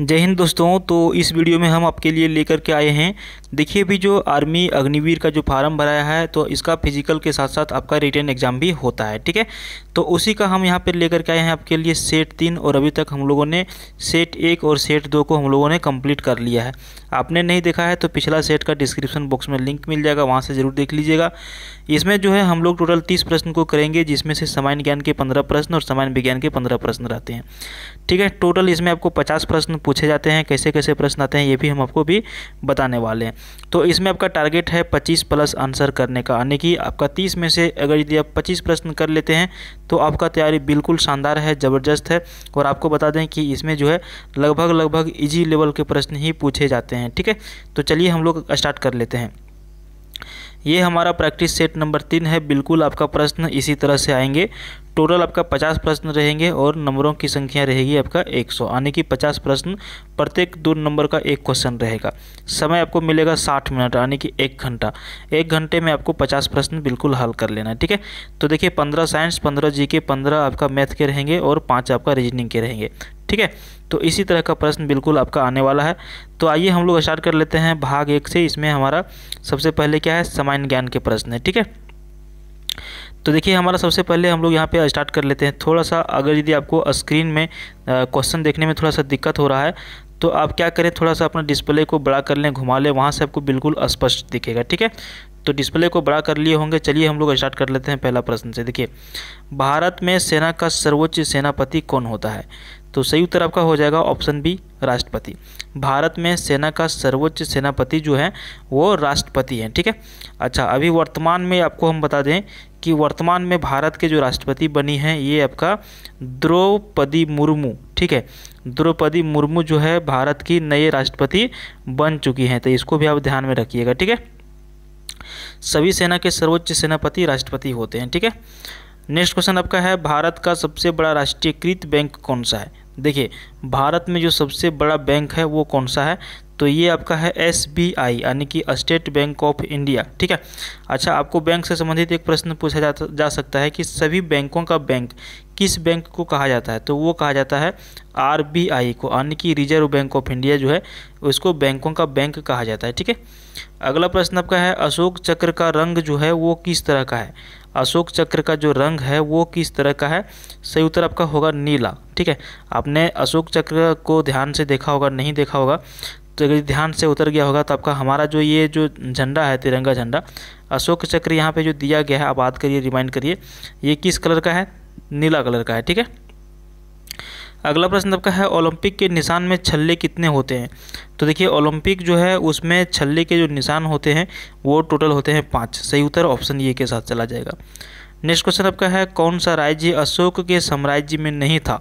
जय हिंद दोस्तों तो इस वीडियो में हम आपके लिए लेकर के आए हैं देखिए भी जो आर्मी अग्निवीर का जो फार्म भराया है तो इसका फिजिकल के साथ साथ आपका रिटर्न एग्जाम भी होता है ठीक है तो उसी का हम यहाँ पर लेकर के आए हैं आपके लिए सेट तीन और अभी तक हम लोगों ने सेट एक और सेट दो को हम लोगों ने कम्प्लीट कर लिया है आपने नहीं देखा है तो पिछला सेट का डिस्क्रिप्शन बॉक्स में लिंक मिल जाएगा वहाँ से ज़रूर देख लीजिएगा इसमें जो है हम लोग टोटल तीस प्रश्न को करेंगे जिसमें से सामान्य ज्ञान के पंद्रह प्रश्न और सामान्य विज्ञान के पंद्रह प्रश्न रहते हैं ठीक है टोटल इसमें आपको पचास प्रश्न पूछे जाते हैं कैसे कैसे प्रश्न आते हैं ये भी हम आपको भी बताने वाले हैं तो इसमें आपका टारगेट है पच्चीस प्लस आंसर करने का यानी कि आपका तीस में से अगर यदि आप पच्चीस प्रश्न कर लेते हैं तो आपका तैयारी बिल्कुल शानदार है ज़बरदस्त है और आपको बता दें कि इसमें जो है लगभग लगभग ईजी लेवल के प्रश्न ही पूछे जाते हैं हैं ठीक है तो चलिए हम लोग स्टार्ट कर लेते हैं ये हमारा प्रैक्टिस सेट नंबर तीन है बिल्कुल आपका प्रश्न इसी तरह से आएंगे टोटल आपका 50 प्रश्न रहेंगे और नंबरों की संख्या रहेगी आपका 100 यानी कि 50 प्रश्न प्रत्येक दो नंबर का एक क्वेश्चन रहेगा समय आपको मिलेगा 60 मिनट यानी कि एक घंटा एक घंटे में आपको 50 प्रश्न बिल्कुल हल कर लेना है ठीक है तो देखिए 15 साइंस 15 जीके 15 आपका मैथ के रहेंगे और पाँच आपका रीजनिंग के रहेंगे ठीक है तो इसी तरह का प्रश्न बिल्कुल आपका आने वाला है तो आइए हम लोग स्टार्ट कर लेते हैं भाग एक से इसमें हमारा सबसे पहले क्या है सामान्य ज्ञान के प्रश्न है ठीक है तो देखिए हमारा सबसे पहले हम लोग यहाँ पे स्टार्ट कर लेते हैं थोड़ा सा अगर यदि आपको स्क्रीन में क्वेश्चन देखने में थोड़ा सा दिक्कत हो रहा है तो आप क्या करें थोड़ा सा अपना डिस्प्ले को बड़ा कर लें घुमा लें वहाँ से आपको बिल्कुल स्पष्ट दिखेगा ठीक है तो डिस्प्ले को बड़ा कर लिए होंगे चलिए हम लोग स्टार्ट कर लेते हैं पहला प्रश्न से देखिए भारत में सेना का सर्वोच्च सेनापति कौन होता है तो सही उत्तर आपका हो जाएगा ऑप्शन बी राष्ट्रपति भारत में सेना का सर्वोच्च सेनापति जो है वो राष्ट्रपति हैं ठीक है अच्छा अभी वर्तमान में आपको हम बता दें कि वर्तमान में भारत के जो राष्ट्रपति बनी हैं ये आपका द्रौपदी मुर्मू ठीक है द्रौपदी मुर्मू जो है भारत की नए राष्ट्रपति बन चुकी हैं तो इसको भी आप ध्यान में रखिएगा ठीक है सभी सेना के सर्वोच्च सेनापति राष्ट्रपति होते हैं ठीक है नेक्स्ट क्वेश्चन आपका है भारत का सबसे बड़ा राष्ट्रीयकृत बैंक कौन सा है देखिए भारत में जो सबसे बड़ा बैंक है वो कौन सा है तो ये आपका है एस बी आई यानी कि स्टेट बैंक ऑफ इंडिया ठीक है अच्छा आपको बैंक से संबंधित एक प्रश्न पूछा जा, जा सकता है कि सभी बैंकों का बैंक किस बैंक को कहा जाता है तो वो कहा जाता है आर बी आई को यानी कि रिजर्व बैंक ऑफ इंडिया जो है उसको बैंकों का बैंक कहा जाता है ठीक है अगला प्रश्न आपका है अशोक चक्र का रंग जो है वो किस तरह का है अशोक चक्र का जो रंग है वो किस तरह का है सही उत्तर आपका होगा नीला ठीक है आपने अशोक चक्र को ध्यान से देखा होगा नहीं देखा होगा तो अगर ध्यान से उतर गया होगा तो आपका हमारा जो ये जो झंडा है तिरंगा झंडा अशोक चक्र यहाँ पे जो दिया गया है आप बात करिए रिमाइंड करिए ये किस कलर का है नीला कलर का है ठीक है अगला प्रश्न आपका है ओलंपिक के निशान में छल्ले कितने होते हैं तो देखिए ओलंपिक जो है उसमें छल्ले के जो निशान होते हैं वो टोटल होते हैं पाँच सही उत्तर ऑप्शन ए के साथ चला जाएगा नेक्स्ट क्वेश्चन आपका है कौन सा राज्य अशोक के साम्राज्य में नहीं था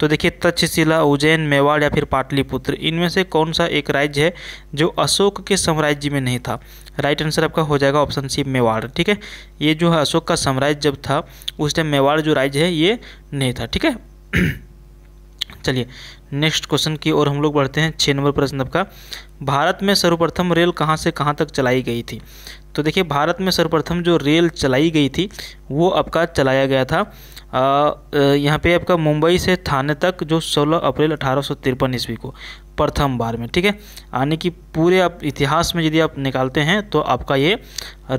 तो देखिए तक्षशिला उज्जैन मेवाड़ या फिर पाटलिपुत्र इनमें से कौन सा एक राज्य है जो अशोक के साम्राज्य में नहीं था राइट आंसर आपका हो जाएगा ऑप्शन सी मेवाड़ ठीक है ये जो है अशोक का साम्राज्य जब था उस टाइम मेवाड़ जो राज्य है ये नहीं था ठीक है चलिए नेक्स्ट क्वेश्चन की ओर हम लोग बढ़ते हैं छः नंबर प्रश्न आपका भारत में सर्वप्रथम रेल कहाँ से कहाँ तक चलाई गई थी तो देखिए भारत में सर्वप्रथम जो रेल चलाई गई थी वो आपका चलाया गया था यहाँ पे आपका मुंबई से थाने तक जो 16 अप्रैल अठारह ईस्वी को प्रथम बार में ठीक है यानी कि पूरे आप इतिहास में यदि आप निकालते हैं तो आपका ये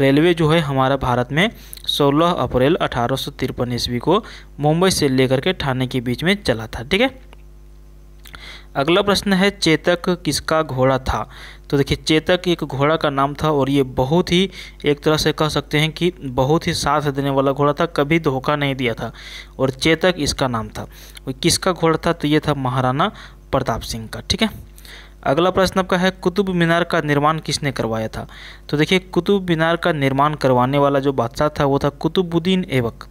रेलवे जो है हमारा भारत में 16 अप्रैल अठारह ईस्वी को मुंबई से लेकर के ठाणे के बीच में चला था ठीक है अगला प्रश्न है चेतक किसका घोड़ा था तो देखिए चेतक एक घोड़ा का नाम था और ये बहुत ही एक तरह से कह सकते हैं कि बहुत ही साथ देने वाला घोड़ा था कभी धोखा नहीं दिया था और चेतक इसका नाम था और किसका घोड़ा था तो ये था महाराणा प्रताप सिंह का ठीक है अगला प्रश्न आपका है कुतुब मीनार का निर्माण किसने करवाया था तो देखिए कुतुब मीनार का निर्माण करवाने वाला जो बादशाह था वो था कुतुबुद्दीन एवक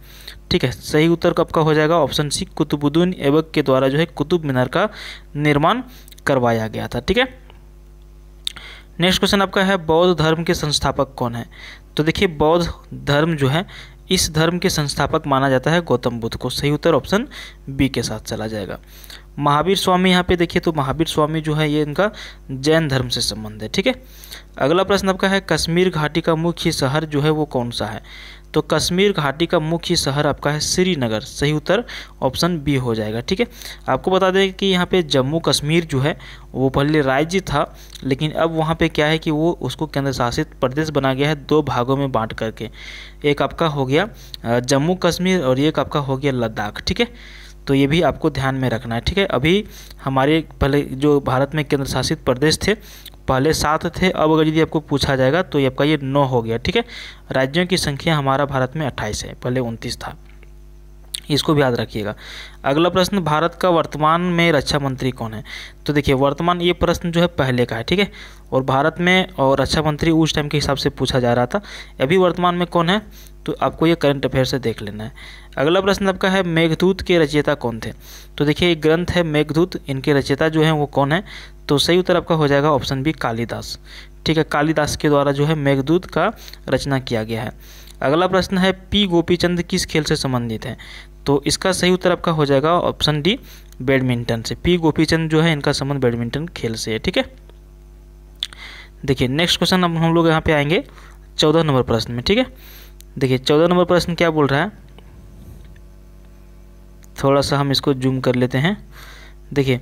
ठीक है सही उत्तर कब का हो जाएगा ऑप्शन सी कुतुबुद्दीन ऐबक के द्वारा जो है कुतुब मीनार का निर्माण करवाया गया था ठीक है नेक्स्ट क्वेश्चन आपका है बौद्ध धर्म के संस्थापक कौन है तो देखिए बौद्ध धर्म जो है इस धर्म के संस्थापक माना जाता है गौतम बुद्ध को सही उत्तर ऑप्शन बी के साथ चला जाएगा महावीर स्वामी यहाँ पे देखिए तो महावीर स्वामी जो है ये इनका जैन धर्म से संबंध है ठीक है अगला प्रश्न आपका है कश्मीर घाटी का मुख्य शहर जो है वो कौन सा है तो कश्मीर घाटी का मुख्य शहर आपका है श्रीनगर सही उत्तर ऑप्शन बी हो जाएगा ठीक है आपको बता दें कि यहाँ पे जम्मू कश्मीर जो है वो पहले राज्य था लेकिन अब वहाँ पे क्या है कि वो उसको केंद्र शासित प्रदेश बना गया है दो भागों में बांट करके एक आपका हो गया जम्मू कश्मीर और एक आपका हो गया लद्दाख ठीक है तो ये भी आपको ध्यान में रखना है ठीक है अभी हमारे पहले जो भारत में केंद्र शासित प्रदेश थे पहले सात थे अब अगर यदि आपको पूछा जाएगा तो ये आपका ये नौ हो गया ठीक है राज्यों की संख्या हमारा भारत में अट्ठाईस है पहले उनतीस था इसको भी याद रखिएगा अगला प्रश्न भारत का वर्तमान में रक्षा मंत्री कौन है तो देखिए वर्तमान ये प्रश्न जो है पहले का है ठीक है और भारत में और रक्षा मंत्री उस टाइम के हिसाब से पूछा जा रहा था अभी वर्तमान में कौन है तो आपको ये करंट अफेयर से देख लेना है अगला प्रश्न आपका है मेघदूत के रचयिता कौन थे तो देखिए ये ग्रंथ है मेघदूत इनके रचयिता जो है वो कौन है तो सही उत्तर आपका हो जाएगा ऑप्शन बी कालिदास ठीक है कालिदास के द्वारा जो है मेघदूत का रचना किया गया है अगला प्रश्न है पी गोपीचंद किस खेल से संबंधित है तो इसका सही उत्तर आपका हो जाएगा ऑप्शन डी बैडमिंटन से पी गोपीचंद जो है इनका संबंध बैडमिंटन खेल से है ठीक है देखिए नेक्स्ट क्वेश्चन अब हम लोग यहाँ पे आएंगे चौदह नंबर प्रश्न में ठीक है देखिए चौदह नंबर प्रश्न क्या बोल रहा है थोड़ा सा हम इसको जूम कर लेते हैं देखिए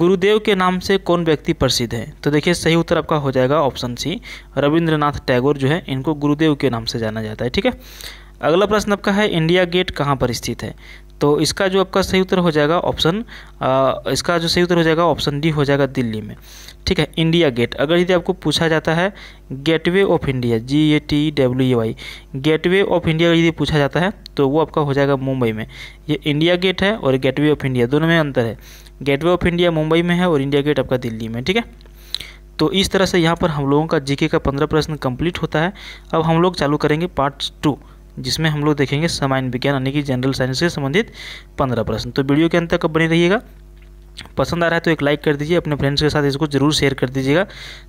गुरुदेव के नाम से कौन व्यक्ति प्रसिद्ध है तो देखिए सही उत्तर आपका हो जाएगा ऑप्शन सी रविंद्रनाथ टैगोर जो है इनको गुरुदेव के नाम से जाना जाता है ठीक है अगला प्रश्न आपका है इंडिया गेट कहाँ पर स्थित है तो इसका जो आपका सही उत्तर हो जाएगा ऑप्शन इसका जो सही उत्तर हो जाएगा ऑप्शन डी हो जाएगा दिल्ली में ठीक है इंडिया गेट अगर यदि आपको पूछा जाता है Gateway of India G A T W A Y Gateway of India यदि पूछा जाता है तो वो आपका हो जाएगा मुंबई में ये इंडिया गेट है और गेटवे ऑफ इंडिया दोनों में अंतर है गेटवे ऑफ इंडिया मुंबई में है और इंडिया गेट आपका दिल्ली में ठीक है तो इस तरह से यहाँ पर हम लोगों का जीके का पंद्रह प्रश्न कंप्लीट होता है अब हम लोग चालू करेंगे पार्ट टू जिसमें हम लोग देखेंगे सामान्य विज्ञान यानी कि जनरल साइंस से संबंधित पंद्रह प्रश्न तो वीडियो के अंत तक बने रहिएगा पसंद आ रहा है तो एक लाइक कर दीजिए अपने फ्रेंड्स के साथ इसको ज़रूर शेयर कर दीजिएगा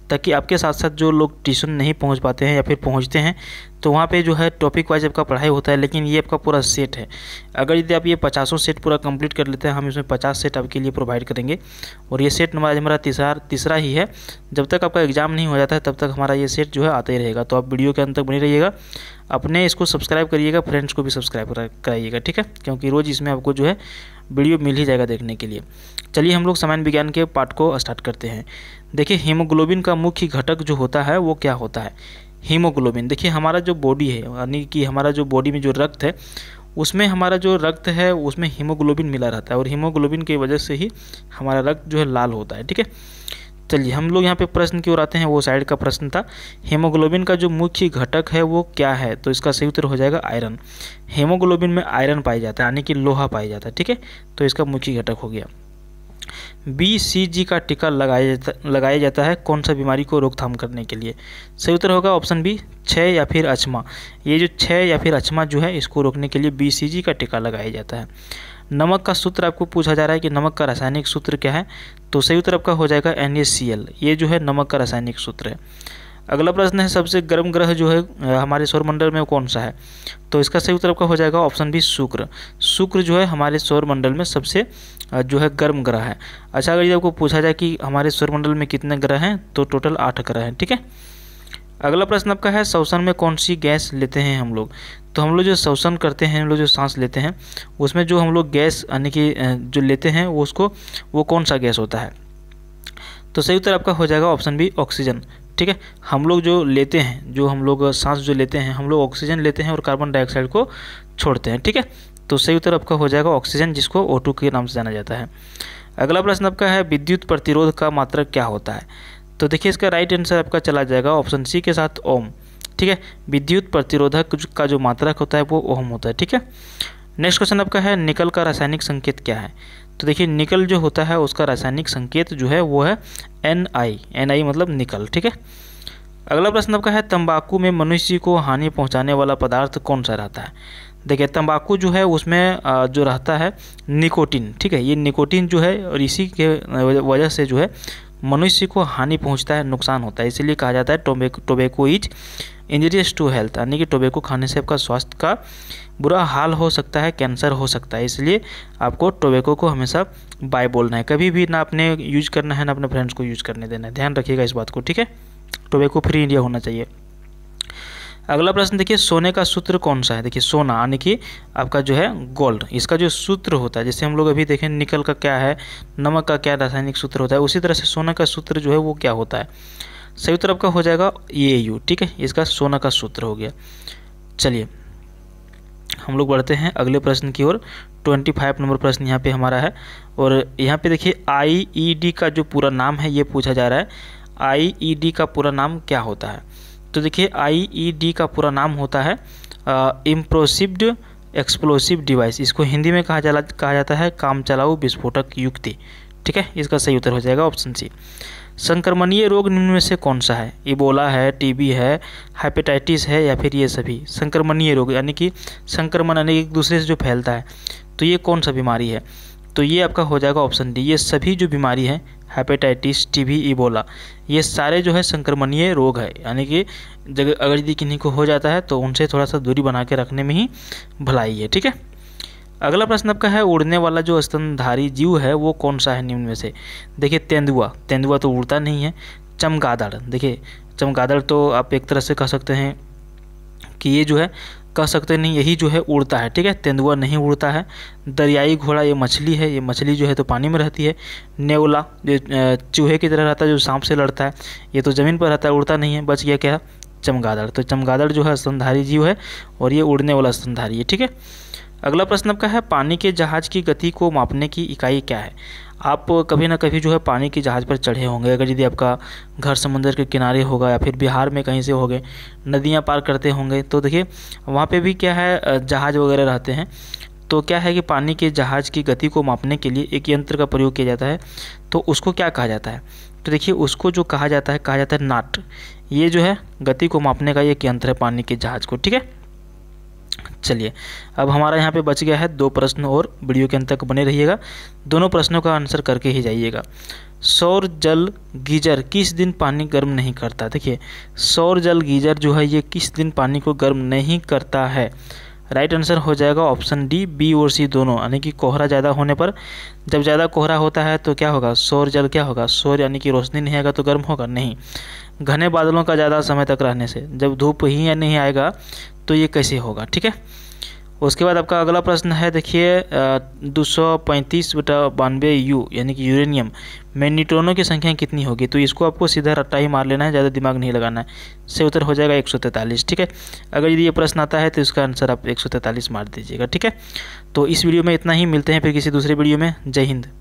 ताकि आपके साथ साथ जो लोग ट्यूशन नहीं पहुंच पाते हैं या फिर पहुंचते हैं तो वहाँ पे जो है टॉपिक वाइज आपका पढ़ाई होता है लेकिन ये आपका पूरा सेट है अगर यदि आप ये पचासों सेट पूरा कंप्लीट कर लेते हैं हम इसमें पचास सेट आपके लिए प्रोवाइड करेंगे और ये सेट नंबर हमारा तीसरा तीसरा ही है जब तक आपका एग्जाम नहीं हो जाता है तब तक हमारा ये सेट जो है आता ही रहेगा तो आप वीडियो के अंत तक बनी रहिएगा अपने इसको सब्सक्राइब करिएगा फ्रेंड्स को भी सब्सक्राइब कराइएगा ठीक है क्योंकि रोज़ इसमें आपको जो है वीडियो मिल ही जाएगा देखने के लिए चलिए हम लोग सामान्य विज्ञान के पाठ को स्टार्ट करते हैं देखिए हीमोग्लोबिन का मुख्य घटक जो होता है वो क्या होता है हीमोग्लोबिन देखिए हमारा जो बॉडी है यानी कि हमारा जो बॉडी में जो रक्त है उसमें हमारा जो रक्त है उसमें हीमोग्लोबिन मिला रहता है और हीमोग्लोबिन की वजह से ही हमारा रक्त जो है लाल होता है ठीक है चलिए हम लोग यहाँ पे प्रश्न की ओर आते हैं वो साइड का प्रश्न था हेमोग्लोबिन का जो मुख्य घटक है वो क्या है तो इसका सही उत्तर हो जाएगा आयरन हेमोग्लोबिन में आयरन पाया जाता है यानी कि लोहा पाया जाता है ठीक है तो इसका मुख्य घटक हो गया बी सी जी का टीका लगाया जाता लगाया जाता है कौन सा बीमारी को रोकथाम करने के लिए सही उत्तर होगा ऑप्शन बी छः या फिर अचमा ये जो छः या फिर अचमा जो है इसको रोकने के लिए बी सी जी का टीका लगाया जाता है नमक का सूत्र आपको पूछा जा रहा है कि नमक का रासायनिक सूत्र क्या है तो सही उत्तर आपका हो जाएगा एन ये जो है नमक का रासायनिक सूत्र है अगला प्रश्न है सबसे गर्म ग्रह जो है हमारे सौरमंडल में कौन सा है तो इसका सही उत्तर आपका हो जाएगा ऑप्शन बी शुक्र शुक्र जो है हमारे सौरमंडल में सबसे जो है गर्म ग्रह है अच्छा अगर ये आपको पूछा जाए कि हमारे सौरमंडल में कितने ग्रह हैं तो टोटल आठ ग्रह हैं ठीक है अगला प्रश्न आपका है श्वसन में कौन सी गैस लेते हैं हम लोग तो हम लोग जो श्वसन करते हैं हम लोग जो सांस लेते हैं उसमें जो हम लोग गैस यानी कि जो लेते हैं वो उसको वो कौन सा गैस होता है तो सही उत्तर आपका हो जाएगा ऑप्शन बी ऑक्सीजन ठीक है हम लोग जो लेते हैं जो हम लोग सांस जो लेते हैं हम लोग ऑक्सीजन लेते हैं और कार्बन डाइऑक्साइड को छोड़ते हैं ठीक है तो सही उत्तर आपका हो जाएगा ऑक्सीजन जिसको ओ के नाम से जाना जाता है अगला प्रश्न आपका है विद्युत प्रतिरोध का मात्रक क्या होता है तो देखिए इसका राइट आंसर आपका चला जाएगा ऑप्शन सी के साथ ओम ठीक है विद्युत प्रतिरोधक का जो मात्रक होता है वो ओम होता है ठीक है नेक्स्ट क्वेश्चन आपका है निकल का रासायनिक संकेत क्या है तो देखिए निकल जो होता है उसका रासायनिक संकेत जो है वो है एन आई एन आई मतलब निकल ठीक है अगला प्रश्न आपका है तंबाकू में मनुष्य को हानि पहुंचाने वाला पदार्थ कौन सा रहता है देखिए तंबाकू जो है उसमें जो रहता है निकोटिन ठीक है ये निकोटिन जो है और इसी के वजह से जो है मनुष्य को हानि पहुंचता है नुकसान होता है इसीलिए कहा जाता है tobacco tobacco is injurious to health यानी कि टोबेको खाने से आपका स्वास्थ्य का बुरा हाल हो सकता है कैंसर हो सकता है इसलिए आपको टोबेको को हमेशा बाय बोलना है कभी भी ना अपने यूज करना है ना अपने फ्रेंड्स को यूज करने देना है ध्यान रखिएगा इस बात को ठीक है टोबेको फ्री इंडिया होना चाहिए अगला प्रश्न देखिए सोने का सूत्र कौन सा है देखिए सोना यानी कि आपका जो है गोल्ड इसका जो सूत्र होता है जैसे हम लोग अभी देखें निकल का क्या है नमक का क्या रासायनिक सूत्र होता है उसी तरह से सोना का सूत्र जो है वो क्या होता है सही उत्तर आपका हो जाएगा ए यू ठीक है इसका सोना का सूत्र हो गया चलिए हम लोग बढ़ते हैं अगले प्रश्न की ओर ट्वेंटी फाइव नंबर प्रश्न यहाँ पे हमारा है और यहाँ पे देखिए डी e का जो पूरा नाम है ये पूछा जा रहा है डी e का पूरा नाम क्या होता है तो देखिए आईईडी e का पूरा नाम होता है इम्प्रोसिव्ड एक्सप्लोसिव डिवाइस इसको हिंदी में कहा जा कहा जाता है काम चलाऊ विस्फोटक युक्ति ठीक है इसका सही उत्तर हो जाएगा ऑप्शन सी संक्रमणीय रोग निम्न में से कौन सा है इबोला है टीबी है हेपेटाइटिस है या फिर ये सभी संक्रमणीय रोग यानी कि संक्रमण यानी एक दूसरे से जो फैलता है तो ये कौन सा बीमारी है तो ये आपका हो जाएगा ऑप्शन डी ये सभी जो बीमारी है हेपेटाइटिस टीबी इबोला ये सारे जो है संक्रमणीय रोग है यानी कि जगह अगर यदि किन्हीं को हो जाता है तो उनसे थोड़ा सा दूरी बना के रखने में ही भलाई है ठीक है अगला प्रश्न आपका है उड़ने वाला जो स्तनधारी जीव है वो कौन सा है निम्न में से देखिए तेंदुआ तेंदुआ तो उड़ता नहीं है चमगादड़ देखिए चमगादड़ तो आप एक तरह से कह सकते हैं कि ये जो है कह सकते नहीं यही जो है उड़ता है ठीक है तेंदुआ नहीं उड़ता है दरियाई घोड़ा ये मछली है ये मछली जो है तो पानी में रहती है नेवला जो चूहे की तरह रहता है जो सांप से लड़ता है ये तो ज़मीन पर रहता है उड़ता नहीं है बच गया क्या चमगादड़ तो चमगादड़ जो है स्तनधारी जीव है और ये उड़ने वाला स्तनधारी है ठीक है अगला प्रश्न आपका है पानी के जहाज की गति को मापने की इकाई क्या है आप कभी ना कभी जो है पानी की जहाज़ पर चढ़े होंगे अगर यदि आपका घर समुंदर के किनारे होगा या फिर बिहार में कहीं से हो गए नदियाँ पार करते होंगे तो देखिए वहाँ पे भी क्या है जहाज़ वगैरह रहते हैं तो क्या है कि पानी के जहाज़ की गति को मापने के लिए एक यंत्र का प्रयोग किया जाता है तो उसको क्या कहा जाता है तो देखिए उसको जो कहा जाता है कहा जाता है नाट ये जो है गति को मापने का एक यंत्र है पानी के जहाज़ को ठीक है चलिए अब हमारा यहाँ पे बच गया है दो प्रश्न और वीडियो के अंत तक बने रहिएगा दोनों प्रश्नों का आंसर करके ही जाइएगा सौर जल गीजर किस दिन पानी गर्म नहीं करता देखिए सौर जल गीजर जो है ये किस दिन पानी को गर्म नहीं करता है राइट आंसर हो जाएगा ऑप्शन डी बी और सी दोनों यानी कि कोहरा ज़्यादा होने पर जब ज़्यादा कोहरा होता है तो क्या होगा सौर जल क्या होगा सौर यानी कि रोशनी नहीं आएगा तो गर्म होगा नहीं घने बादलों का ज़्यादा समय तक रहने से जब धूप ही या नहीं आएगा तो ये कैसे होगा ठीक है उसके बाद आपका अगला प्रश्न है देखिए दो सौ पैंतीस बटा बानवे यू यानी कि यूरेनियम में न्यूट्रॉनों की संख्या कितनी होगी तो इसको आपको सीधा रट्टा ही मार लेना है ज़्यादा दिमाग नहीं लगाना है से उत्तर हो जाएगा एक सौ तैंतालीस ठीक है अगर यदि ये प्रश्न आता है तो इसका आंसर आप एक सौ तैंतालीस मार दीजिएगा ठीक है तो इस वीडियो में इतना ही मिलते हैं फिर किसी दूसरे वीडियो में जय हिंद